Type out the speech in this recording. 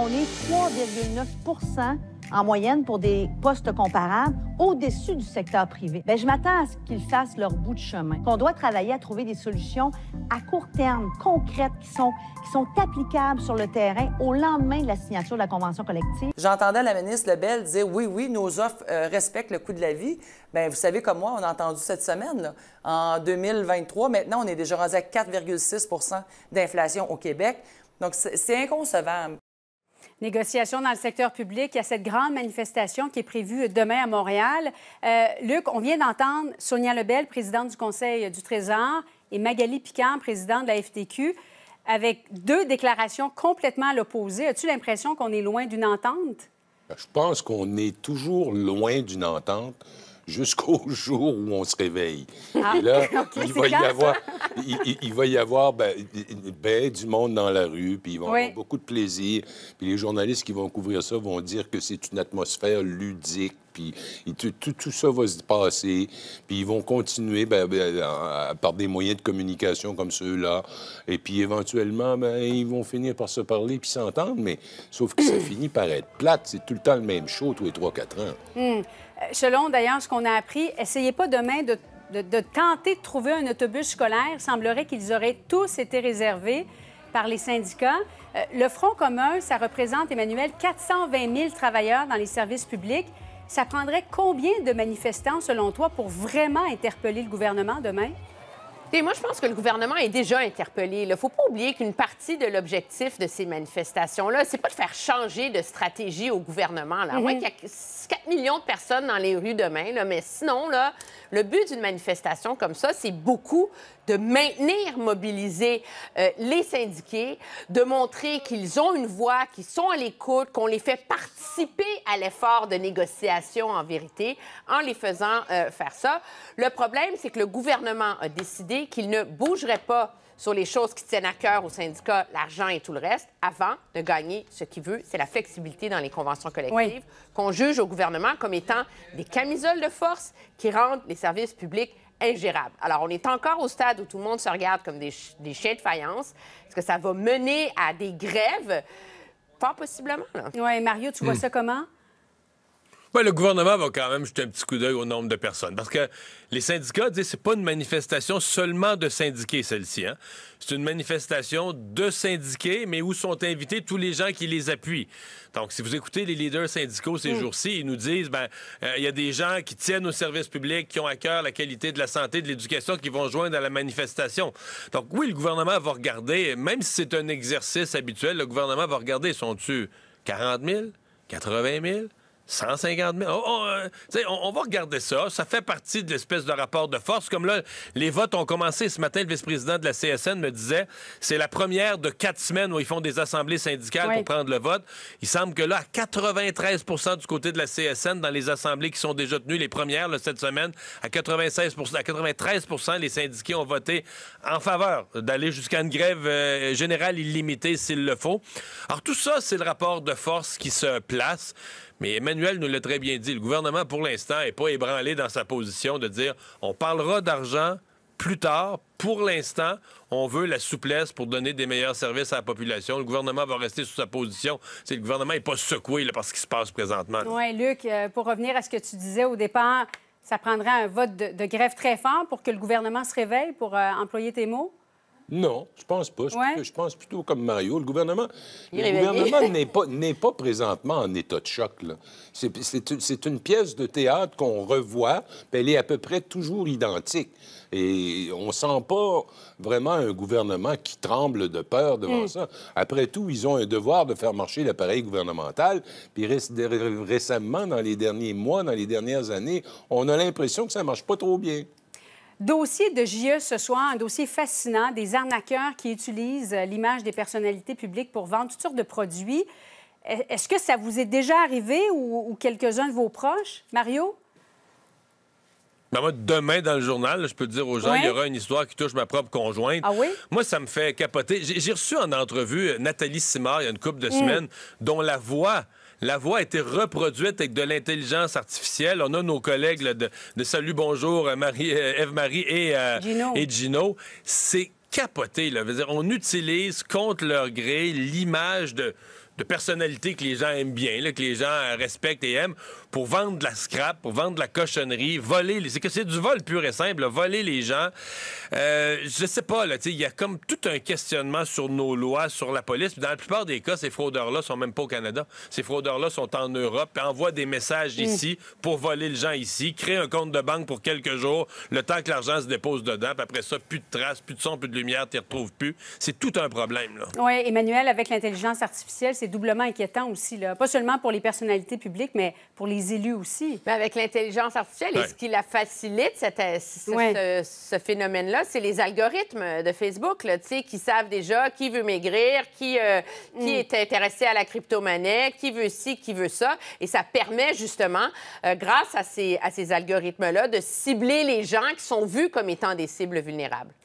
On est 3,9 en moyenne pour des postes comparables au-dessus du secteur privé. Bien, je m'attends à ce qu'ils fassent leur bout de chemin, qu'on doit travailler à trouver des solutions à court terme, concrètes, qui sont, qui sont applicables sur le terrain au lendemain de la signature de la convention collective. J'entendais la ministre Lebel dire oui, oui, nos offres euh, respectent le coût de la vie. Bien, vous savez, comme moi, on a entendu cette semaine, là, en 2023, maintenant, on est déjà rendu à 4,6 d'inflation au Québec. Donc, c'est inconcevable. Négociations dans le secteur public. Il y a cette grande manifestation qui est prévue demain à Montréal. Euh, Luc, on vient d'entendre Sonia Lebel, présidente du Conseil du Trésor, et Magali Picard, présidente de la FTQ, avec deux déclarations complètement à l'opposé. As-tu l'impression qu'on est loin d'une entente? Ben, je pense qu'on est toujours loin d'une entente jusqu'au jour où on se réveille. Ah, et là, il va y avoir il, va y avoir ben, ben, du monde dans la rue, puis ils vont avoir beaucoup de plaisir. Puis les journalistes qui vont couvrir ça vont dire que c'est une atmosphère ludique, puis tout, tout, ça va se passer, puis ils vont continuer ben, ben, par des moyens de communication comme ceux-là, et puis éventuellement, ils vont finir par se parler puis s'entendre, mais sauf que ça finit par être plate, c'est tout le temps le même show tous les 3-4 ans. Hmm. Euh, selon d'ailleurs ce qu'on a appris, essayez pas demain de, de, tenter de trouver un autobus scolaire. semblerait qu'ils auraient tous été réservés par les syndicats. Euh, le Front commun, ça représente, Emmanuel, 420 000 travailleurs dans les services publics. Ça prendrait combien de manifestants, selon toi, pour vraiment interpeller le gouvernement demain? moi, je pense que le gouvernement est déjà interpellé. Il ne faut pas oublier qu'une partie de l'objectif de ces manifestations-là, c'est pas de faire changer de stratégie au gouvernement. Là. Mhm. y a 4 millions de personnes dans les rues demain, mais sinon, là, le but d'une manifestation comme ça, c'est beaucoup de maintenir mobiliser euh, les syndiqués, de montrer qu'ils ont une voix, qu'ils sont à l'écoute, qu'on les fait participer à l'effort de négociation en vérité, en les faisant euh, faire ça. Le problème, c'est que le gouvernement a décidé qu'il ne bougerait pas sur les choses qui tiennent à cœur au syndicat, l'argent et tout le reste, avant de gagner ce qu'il veut, c'est la flexibilité dans les conventions collectives qu'on juge au gouvernement comme étant des camisoles de force qui rendent les services publics ingérables. Alors, on est encore au stade où tout le monde se regarde comme des, chiens de faïence. Est-ce que ça va mener à des grèves? Pas possiblement. Oui, Mario, tu vois hmm. ça comment? le gouvernement va quand même jeter un petit coup d'œil au nombre de personnes. Parce que les syndicats disent que pas une manifestation seulement de syndiqués, celle-ci. Hein. C'est une manifestation de syndiqués, mais où sont invités tous les gens qui les appuient. Donc, si vous écoutez les leaders syndicaux ces mm. jours-ci, ils nous disent ben, euh, il y a des gens qui tiennent au service public, qui ont à cœur la qualité de la santé, de l'éducation, qui vont joindre à la manifestation. Donc, oui, le gouvernement va regarder, même si c'est un exercice habituel, le gouvernement va regarder sont-tu 40 000, 80 000 150 000. Euh, on, va regarder ça. Ça fait partie de l'espèce de rapport de force. Comme là, les votes ont commencé ce matin. Le vice-président de la CSN me disait c'est la première de quatre semaines où ils font des assemblées syndicales pour prendre le vote. Il semble que là, à 93 du côté de la CSN, dans les assemblées qui sont déjà tenues, les premières cette semaine, à 96 à 93 les syndiqués ont voté en faveur d'aller jusqu'à une grève euh, générale illimitée s'il le faut. Alors tout ça, c'est le rapport de force qui se place. Mais Emmanuel nous l'a très bien dit. Le gouvernement, pour l'instant, n'est pas ébranlé dans sa position de dire on parlera d'argent plus tard. Pour l'instant, on veut la souplesse pour donner des meilleurs services à la population. Le gouvernement va rester sous sa position. C'est le gouvernement n'est pas secoué par ce qui se passe présentement. Oui, Luc, euh, pour revenir à ce que tu disais au départ, ça prendrait un vote de, grève très fort pour que le gouvernement se réveille, pour euh, employer tes mots? Non, je pense pas. Je pense plutôt comme Mario. Le gouvernement, n'est pas, pas présentement en état de choc. C'est, une pièce de théâtre qu'on revoit, puis elle est à peu près toujours identique. Et on sent pas vraiment un gouvernement qui tremble de peur devant hmm. ça. Après tout, ils ont un devoir de faire marcher l'appareil gouvernemental. Puis récemment, dans les derniers mois, dans les dernières années, on a l'impression que ça marche pas trop bien. Dossier de JE ce soir, un dossier fascinant des arnaqueurs qui utilisent euh, l'image des personnalités publiques pour vendre toutes sortes de produits. E, est-ce que ça vous est déjà arrivé ou, quelques-uns de vos proches, Mario? Ben, demain, dans le journal, je peux dire aux gens, il y aura une histoire qui touche ma propre conjointe. Ah oui? Moi, ça me fait capoter. J'ai reçu en entrevue euh, Nathalie Simard il y a une couple de mm. semaines, dont la voix la voix a été reproduite avec de l'intelligence artificielle. On a nos collègues de, Salut Bonjour, euh, Marie, euh, Eve-Marie euh, et, Gino. C'est capoté. Là. on utilise contre leur gré l'image de de personnalité que les gens aiment bien, là, que les gens respectent et aiment, pour vendre de la scrap, pour vendre de la cochonnerie, voler. C'est que c'est du vol pur et simple, voler les gens. Euh, je sais pas, là, il y a comme tout un questionnement sur nos lois, sur la police. Dans la plupart des cas, ces fraudeurs-là sont même pas au Canada. Ces fraudeurs-là sont en Europe, et envoient des messages mm. ici pour voler les gens ici, créer un compte de banque pour quelques jours, le temps que l'argent se dépose dedans, puis après ça, plus de traces, plus de son, plus de lumière, t'y retrouves plus. C'est tout un problème, là. Oui, Emmanuel, avec l'intelligence artificielle, c'est c'est doublement inquiétant aussi, là. pas seulement pour les personnalités publiques, mais pour les élus aussi. Ben, avec l'intelligence artificielle, ce qui la facilite, euh, ce, ce, phénomène-là, c'est les algorithmes de Facebook là, qui savent déjà qui veut maigrir, qui, euh, mm. est intéressé à la crypto-monnaie, qui veut ci, qui veut ça. Et ça permet justement, euh, grâce à ces, à ces algorithmes-là, de cibler les gens qui sont vus comme étant des cibles vulnérables.